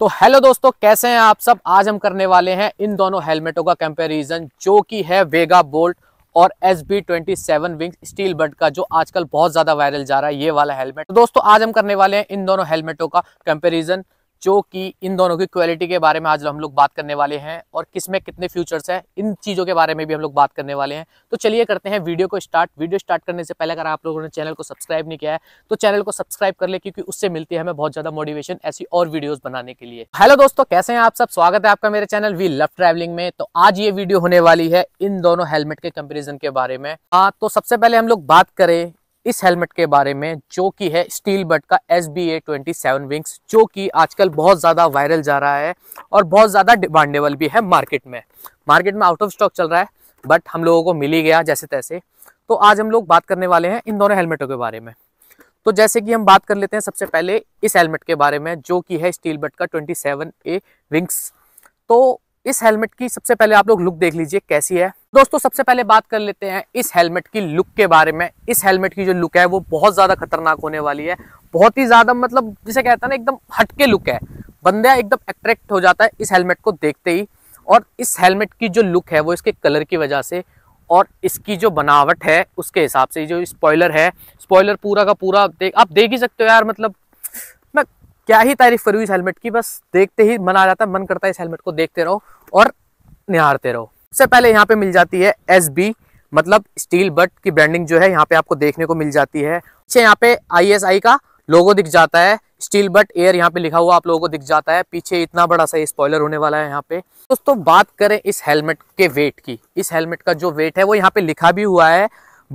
तो हेलो दोस्तों कैसे हैं आप सब आज हम करने वाले हैं इन दोनों हेलमेटों का कंपैरिजन जो कि है वेगा बोल्ट और S B twenty seven wings steel bird का जो आजकल बहुत ज्यादा वायरल जा रहा है ये वाला हेलमेट तो दोस्तों आज हम करने वाले हैं इन दोनों हेलमेटों का कंपेरिजन जो कि इन दोनों की क्वालिटी के बारे में आज हम लोग बात करने वाले हैं और किस में कितने फ्यूचर्स हैं इन चीज़ों के बारे में भी हम लोग बात करने वाले हैं तो चलिए करते हैं वीडियो को स्टार्ट वीडियो स्टार्ट करने से पहले अगर आप लोगों ने चैनल को सब्सक्राइब नहीं किया है तो चैनल को सब्सक्राइब कर ले क्योंकि उससे मिलती है हमें बहुत ज़्यादा मोटिवेशन ऐसी और वीडियोज़ बनाने के लिए हेलो दोस्तों कैसे हैं आप सब स्वागत है आपका मेरे चैनल वी लव ट्रैवलिंग में तो आज ये वीडियो होने वाली है इन दोनों हेलमेट के कंपेरिजन के बारे में हाँ तो सबसे पहले हम लोग बात करें इस हेलमेट के बारे में जो कि है स्टील बट का S B A twenty seven wings जो कि आजकल बहुत ज़्यादा वायरल जा रहा है और बहुत ज़्यादा डिमांडेबल भी है मार्केट में मार्केट में आउट ऑफ स्टॉक चल रहा है बट हम लोगों को मिल ही गया जैसे तैसे तो आज हम लोग बात करने वाले हैं इन दोनों हेलमेटों के बारे में तो जैसे कि हम बात कर लेते हैं सबसे पहले इस हेलमेट के बारे में जो कि है स्टील बट का ट्वेंटी सेवन ए विंग्स तो इस हेलमेट की सबसे पहले आप लोग लुक देख लीजिए कैसी है दोस्तों सबसे पहले बात कर लेते हैं इस हेलमेट की लुक के बारे में इस हेलमेट की जो लुक है वो बहुत ज़्यादा खतरनाक होने वाली है बहुत ही ज़्यादा मतलब जिसे कहता है ना एकदम हटके लुक है बंदा एकदम अट्रैक्ट हो जाता है इस हेलमेट को देखते ही और इस हेलमेट की जो लुक है वो इसके कलर की वजह से और इसकी जो बनावट है उसके हिसाब से जो स्पॉयलर है स्पॉयलर पूरा का पूरा देख आप देख ही सकते हो यार मतलब क्या ही तारीफ करूँ इस हेलमेट की बस देखते ही मन आ जाता है मन करता है इस हेलमेट को देखते रहो और निहारते रहो सबसे पहले यहाँ पे मिल जाती है एस बी मतलब स्टील बट की ब्रांडिंग जो है यहाँ पे आपको देखने को मिल जाती है पीछे यहाँ पे आई एस आई का लोगो दिख जाता है स्टील बट एयर यहाँ पे लिखा हुआ आप लोगों को दिख जाता है पीछे इतना बड़ा सा स्पॉयलर होने वाला है यहाँ पे दोस्तों बात करें इस हेलमेट के वेट की इस हेलमेट का जो वेट है वो यहाँ पे लिखा भी हुआ है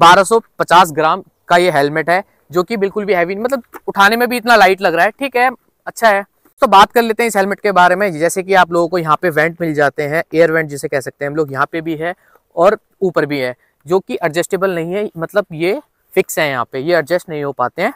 पचास ग्राम का ये हेलमेट है जो कि बिल्कुल भी हैवी मतलब उठाने में भी इतना लाइट लग रहा है ठीक है अच्छा है तो बात कर लेते हैं इस हेलमेट के बारे में जैसे कि आप लोगों को यहाँ पे वेंट मिल जाते हैं एयर वेंट जिसे कह सकते हैं हम लोग यहाँ पे भी है और ऊपर भी है जो कि एडजस्टेबल नहीं है मतलब ये फिक्स है यहाँ पे ये एडजस्ट नहीं हो पाते हैं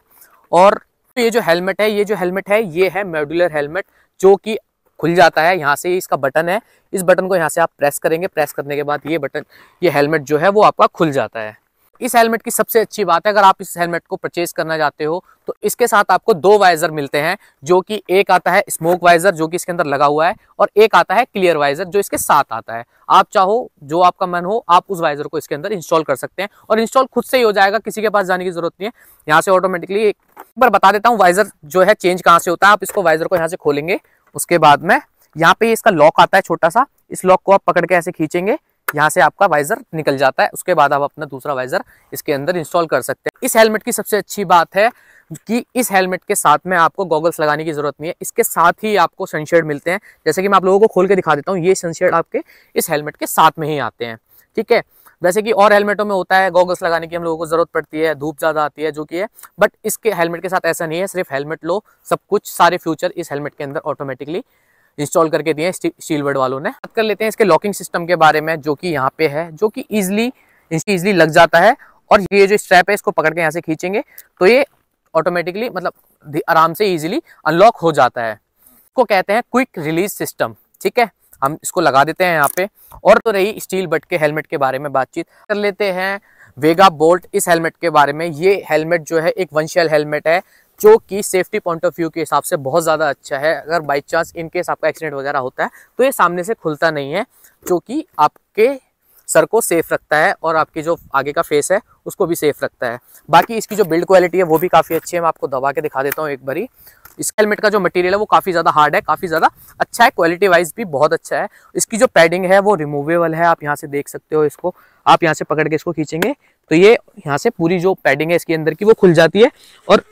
और तो ये जो हेलमेट है ये जो हेलमेट है ये है मेडुलर हेलमेट जो कि खुल जाता है यहाँ से इसका बटन है इस बटन को यहाँ से आप प्रेस करेंगे प्रेस करने के बाद ये बटन ये हेलमेट जो है वो आपका खुल जाता है इस हेलमेट की सबसे अच्छी बात है अगर आप इस हेलमेट को परचेज करना चाहते हो तो इसके साथ आपको दो वाइजर मिलते हैं जो कि एक आता है स्मोक वाइजर जो कि इसके अंदर लगा हुआ है और एक आता है क्लियर वाइजर जो इसके साथ आता है आप चाहो जो आपका मन हो आप उस वाइजर को इसके अंदर इंस्टॉल कर सकते हैं और इंस्टॉल खुद से ही हो जाएगा किसी के पास जाने की जरूरत नहीं है यहाँ से ऑटोमेटिकली एक बार बता देता हूँ वाइजर जो है चेंज कहाँ से होता है आप इसको वाइजर को यहाँ से खोलेंगे उसके बाद में यहाँ पे इसका लॉक आता है छोटा सा इस लॉक को आप पकड़ के ऐसे खींचेंगे यहाँ से आपका वाइजर निकल जाता है उसके बाद आप अपना दूसरा वाइजर इसके अंदर इंस्टॉल कर सकते हैं इस हेलमेट की सबसे अच्छी बात है कि इस हेलमेट के साथ में आपको गॉगल्स लगाने की जरूरत नहीं है इसके साथ ही आपको सनशेड मिलते हैं जैसे कि मैं आप लोगों को खोल के दिखा देता हूँ ये सनशेड आपके इस हेलमेट के साथ में ही आते हैं ठीक है वैसे कि और हेलमेटों में होता है गॉगल्स लगाने की हम लोगों को जरूरत पड़ती है धूप ज़्यादा आती है जो कि है बट इसके हेलमेट के साथ ऐसा नहीं है सिर्फ हेलमेट लो सब कुछ सारे फ्यूचर इस हेलमेट के अंदर ऑटोमेटिकली इंस्टॉल करके दिए स्टील वर्ड वालों ने बात कर लेते हैं इसके लॉकिंग सिस्टम के बारे में जो कि यहाँ पे है जो कि ईजिली इजिली लग जाता है और ये जो स्ट्रैप है इसको पकड़ के यहाँ से खींचेंगे तो ये ऑटोमेटिकली मतलब आराम से इजिली अनलॉक हो जाता है इसको कहते हैं क्विक रिलीज सिस्टम ठीक है हम इसको लगा देते हैं यहाँ पे और तो रही स्टील बट के हेलमेट के बारे में बातचीत कर लेते हैं वेगा बोल्ट इस हेलमेट के बारे में ये हेलमेट जो है एक वंशियल हेलमेट है जो कि सेफ्टी पॉइंट ऑफ व्यू के हिसाब से बहुत ज़्यादा अच्छा है अगर बाई चांस इनकेस आपका एक्सीडेंट वगैरह होता है तो ये सामने से खुलता नहीं है जो कि आपके सर को सेफ रखता है और आपके जो आगे का फेस है उसको भी सेफ रखता है बाकी इसकी जो बिल्ड क्वालिटी है वो भी काफ़ी अच्छी है मैं आपको दबा के दिखा देता हूँ एक बारी इस हेलमेट का जो मटेरियल है वो काफ़ी ज़्यादा हार्ड है काफ़ी ज़्यादा अच्छा है क्वालिटी वाइज भी बहुत अच्छा है इसकी जो पैडिंग है वो रिमूवेबल है आप यहाँ से देख सकते हो इसको आप यहाँ से पकड़ के इसको खींचेंगे तो ये यहाँ से पूरी जो पैडिंग है इसके अंदर की वो खुल जाती है और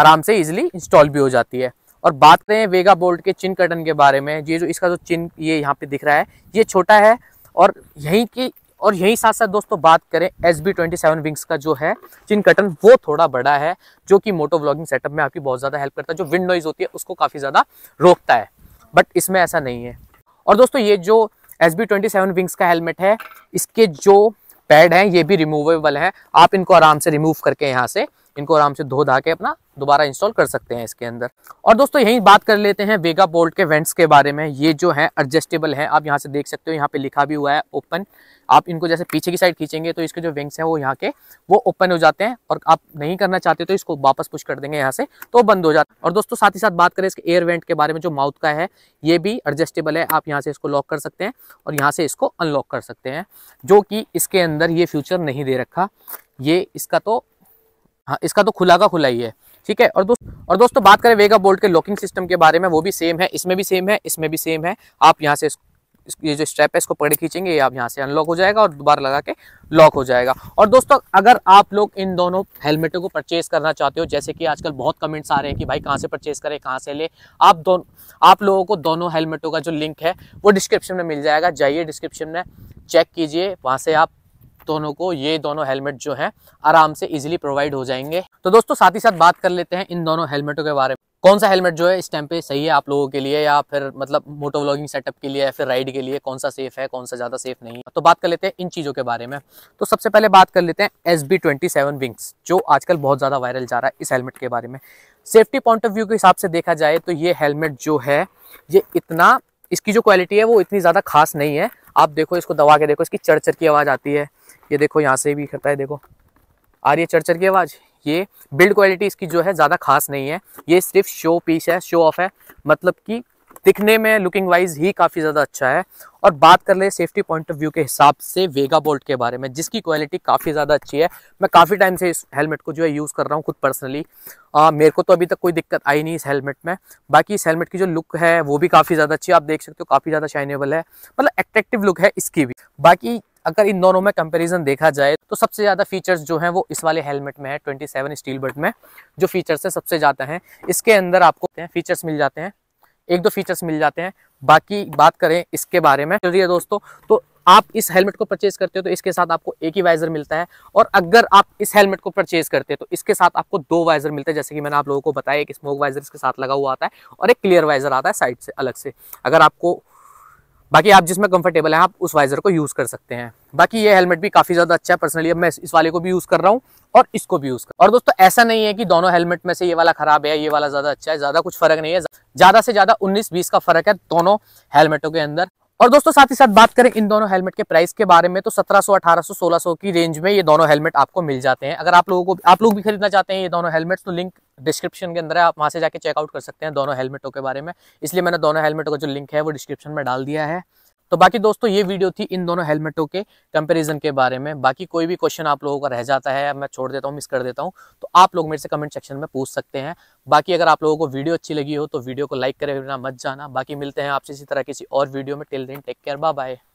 आराम से इजिली इंस्टॉल भी हो जाती है और बात करें वेगा बोल्ट के चिन कटन के बारे में ये जो इसका जो चिन ये यहाँ पे दिख रहा है ये छोटा है और यहीं की और यहीं साथ साथ दोस्तों बात करें S B twenty seven wings का जो है चिन कटन वो थोड़ा बड़ा है जो कि मोटो ब्लॉगिंग सेटअप में आपकी बहुत ज़्यादा हेल्प करता है जो विंड नॉइज होती है उसको काफ़ी ज़्यादा रोकता है बट इसमें ऐसा नहीं है और दोस्तों ये जो S B twenty seven wings का हेलमेट है इसके जो पैड हैं ये भी रिमूवेबल हैं आप इनको आराम से रिमूव करके यहाँ से इनको आराम से धो धा के अपना दोबारा इंस्टॉल कर सकते हैं इसके अंदर और दोस्तों यही बात कर लेते हैं वेगा बोल्ट के वेंट्स के बारे में ये जो है एडजस्टेबल है आप यहाँ से देख सकते हो यहाँ पे लिखा भी हुआ है ओपन आप इनको जैसे पीछे की साइड खींचेंगे तो इसके जो विंग्स हैं वो यहाँ के वो ओपन हो जाते हैं और आप नहीं करना चाहते तो इसको वापस पुश कर देंगे यहाँ से तो बंद हो जाता है और दोस्तों साथ ही साथ बात करें इसके एयर वेंट के बारे में जो माउथ का है ये भी एडजस्टेबल है आप यहाँ से इसको लॉक कर सकते हैं और यहाँ से इसको अनलॉक कर सकते हैं जो कि इसके अंदर ये फ्यूचर नहीं दे रखा ये इसका तो हाँ इसका तो खुला का खुला ही है ठीक है और दोस्त और दोस्तों बात करें वेगा बोल्ट के लॉकिंग सिस्टम के बारे में वो भी सेम है इसमें भी सेम है इसमें भी सेम है आप यहाँ से ये जो स्ट्रैप है इसको पकड़ खींचेंगे ये आप यहाँ से अनलॉक हो जाएगा और दोबारा लगा के लॉक हो जाएगा और दोस्तों अगर आप लोग इन दोनों हेलमेटों को परचेज करना चाहते हो जैसे कि आजकल बहुत कमेंट्स आ रहे हैं कि भाई कहाँ से परचेज करें कहाँ से ले आप दोनों आप लोगों को दोनों हेलमेटों का जो लिंक है वो डिस्क्रिप्शन में मिल जाएगा जाइए डिस्क्रिप्शन में चेक कीजिए वहाँ से आप दोनों को ये दोनों हेलमेट जो है आराम से इजिली प्रोवाइड हो जाएंगे तो दोस्तों साथ ही साथ बात कर लेते हैं इन दोनों हेलमेटों के बारे में कौन सा हेलमेट जो है इस टाइम पे सही है आप लोगों के लिए या फिर मतलब मोटो व्लॉगिंग सेटअप के लिए या फिर राइड के लिए कौन सा सेफ है कौन सा ज़्यादा सेफ नहीं है तो बात कर लेते हैं इन चीज़ों के बारे में तो सबसे पहले बात कर लेते हैं S B twenty seven wings जो आजकल बहुत ज़्यादा वायरल जा रहा है इस हेलमेट के बारे में सेफ्टी पॉइंट ऑफ व्यू के हिसाब से देखा जाए तो ये हेलमेट जो है ये इतना इसकी जो क्वालिटी है वो इतनी ज़्यादा खास नहीं है आप देखो इसको दबा के देखो इसकी चढ़ चढ़ की आवाज़ आती है ये देखो यहाँ से भी करता है देखो आ रही है चरचर की आवाज़ ये बिल्ड क्वालिटी इसकी जो है ज़्यादा खास नहीं है ये सिर्फ शो पीस है शो ऑफ है मतलब कि दिखने में लुकिंग वाइज ही काफ़ी ज़्यादा अच्छा है और बात कर ले सेफ्टी पॉइंट ऑफ व्यू के हिसाब से वेगा बोल्ट के बारे में जिसकी क्वालिटी काफ़ी ज़्यादा अच्छी है मैं काफ़ी टाइम से इस हेलमेट को जो है यूज़ कर रहा हूँ खुद पर्सनली मेरे को तो अभी तक कोई दिक्कत आई नहीं इस हेलमेट में बाकी इस हेलमेट की जो लुक है वो भी काफ़ी ज़्यादा अच्छी है आप देख सकते हो काफ़ी ज़्यादा शाइनेबल है मतलब एट्रेक्टिव लुक है इसकी भी बाकी अगर इन दोनों में कंपैरिजन देखा जाए तो सबसे ज़्यादा फीचर्स जो हैं वो इस वाले हेलमेट में है 27 स्टील बट में जो फीचर्स है सबसे ज़्यादा हैं इसके अंदर आपको फीचर्स मिल जाते हैं एक दो फीचर्स मिल जाते हैं बाकी बात करें इसके बारे में चलिए दोस्तों तो आप इस हेलमेट को परचेज करते हो तो इसके साथ आपको एक ही वाइजर मिलता है और अगर आप इस हेलमेट को परचेज करते हैं तो इसके साथ आपको दो वाइजर मिलते हैं जैसे कि मैंने आप लोगों को बताया कि स्मोक वाइजर इसके साथ लगा हुआ आता है और एक क्लियर वाइजर आता है साइड से अलग से अगर आपको बाकी आप जिसमें कंफर्टेबल हैं आप उस वाइजर को यूज़ कर सकते हैं बाकी ये हेलमेट भी काफ़ी ज़्यादा अच्छा है पर्सनली अब मैं इस वाले को भी यूज़ कर रहा हूँ और इसको भी यूज़ कर और दोस्तों ऐसा नहीं है कि दोनों हेलमेट में से ये वाला ख़राब है ये वाला ज़्यादा अच्छा है ज़्यादा कुछ फ़र्क नहीं है ज़्यादा से ज़्यादा उन्नीस बीस का फ़र्क है दोनों हेलमेटों के अंदर और दोस्तों साथ ही साथ बात करें इन दोनों हेलमेट के प्राइस के बारे में तो 1700, 1800, 1600 की रेंज में ये दोनों हेलमेट आपको मिल जाते हैं अगर आप लोगों को आप लोग भी खरीदना चाहते हैं ये दोनों हेलमेट तो लिंक डिस्क्रिप्शन के अंदर है आप वहाँ से जाके चेकआउट कर सकते हैं दोनों हेलमेटों के बारे में इसलिए मैंने दोनों हेलमेटों का जो लिंक है वो डिस्क्रिप्शन में डाल दिया है तो बाकी दोस्तों ये वीडियो थी इन दोनों हेलमेटों के कंपैरिजन के बारे में बाकी कोई भी क्वेश्चन आप लोगों का रह जाता है मैं छोड़ देता हूँ मिस कर देता हूँ तो आप लोग मेरे से कमेंट सेक्शन में पूछ सकते हैं बाकी अगर आप लोगों को वीडियो अच्छी लगी हो तो वीडियो को लाइक करे बिना मत जाना बाकी मिलते हैं आपसे इसी तरह किसी और वीडियो में टेल दिन टेक केयर बाय